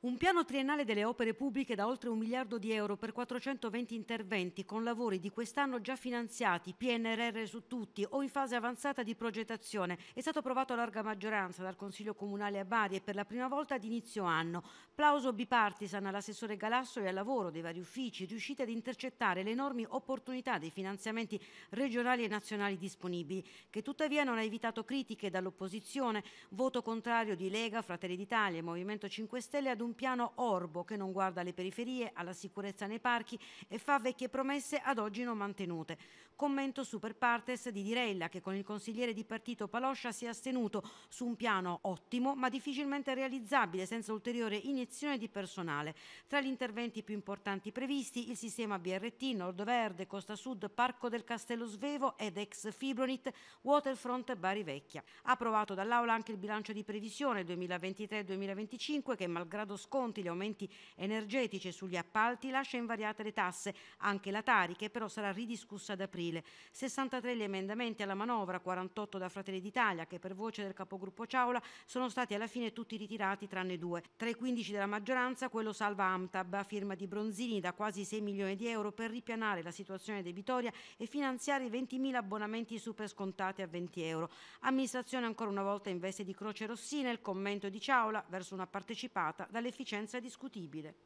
Un piano triennale delle opere pubbliche da oltre un miliardo di euro per 420 interventi con lavori di quest'anno già finanziati, PNRR su tutti o in fase avanzata di progettazione è stato approvato a larga maggioranza dal Consiglio Comunale a Bari e per la prima volta ad inizio anno. Plauso bipartisan all'assessore Galasso e al lavoro dei vari uffici riusciti ad intercettare le enormi opportunità dei finanziamenti regionali e nazionali disponibili che tuttavia non ha evitato critiche dall'opposizione, voto contrario di Lega, Fratelli d'Italia e Movimento 5 Stelle ad un un piano orbo che non guarda alle periferie, alla sicurezza nei parchi e fa vecchie promesse ad oggi non mantenute. Commento super partes di Dirella che con il consigliere di partito Paloscia si è astenuto su un piano ottimo ma difficilmente realizzabile senza ulteriore iniezione di personale. Tra gli interventi più importanti previsti il sistema BRT, Nord Verde, Costa Sud, Parco del Castello Svevo ed ex Fibronit, Waterfront Bari Vecchia. Approvato dall'Aula anche il bilancio di previsione 2023-2025 che malgrado sconti, gli aumenti energetici e sugli appalti lascia invariate le tasse, anche la Tari che però sarà ridiscussa ad aprile. 63 gli emendamenti alla manovra, 48 da Fratelli d'Italia che per voce del capogruppo Ciaula sono stati alla fine tutti ritirati tranne due. Tra i 15 della maggioranza quello salva Amtab a firma di Bronzini da quasi 6 milioni di euro per ripianare la situazione debitoria e finanziare i 20.000 abbonamenti super scontati a 20 euro. Amministrazione ancora una volta in veste di Croce Rossina il commento di Ciaula verso una partecipata dalle l'efficienza discutibile.